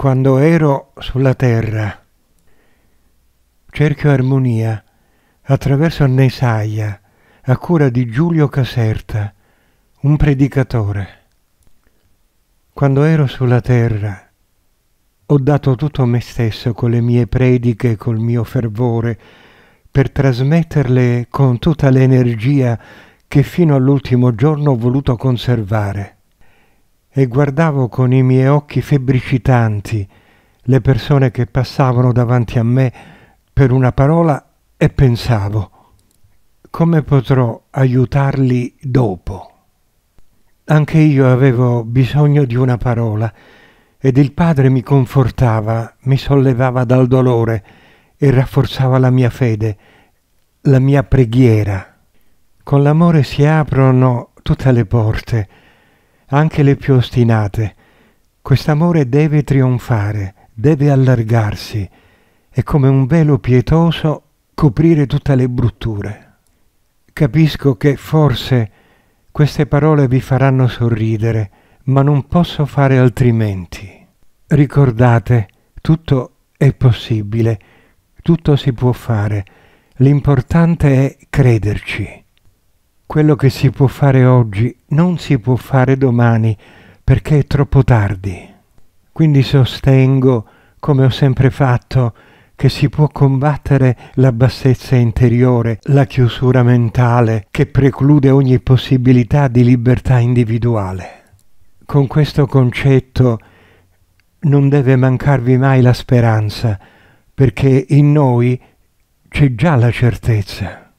quando ero sulla terra. Cerchio Armonia attraverso Nesaia a cura di Giulio Caserta, un predicatore. Quando ero sulla terra ho dato tutto me stesso con le mie prediche, col mio fervore, per trasmetterle con tutta l'energia che fino all'ultimo giorno ho voluto conservare e guardavo con i miei occhi febbricitanti le persone che passavano davanti a me per una parola e pensavo come potrò aiutarli dopo. Anche io avevo bisogno di una parola ed il padre mi confortava, mi sollevava dal dolore e rafforzava la mia fede, la mia preghiera. Con l'amore si aprono tutte le porte, anche le più ostinate. Quest'amore deve trionfare, deve allargarsi e come un velo pietoso coprire tutte le brutture. Capisco che forse queste parole vi faranno sorridere, ma non posso fare altrimenti. Ricordate, tutto è possibile, tutto si può fare, l'importante è crederci. Quello che si può fare oggi non si può fare domani perché è troppo tardi. Quindi sostengo, come ho sempre fatto, che si può combattere la bassezza interiore, la chiusura mentale che preclude ogni possibilità di libertà individuale. Con questo concetto non deve mancarvi mai la speranza, perché in noi c'è già la certezza.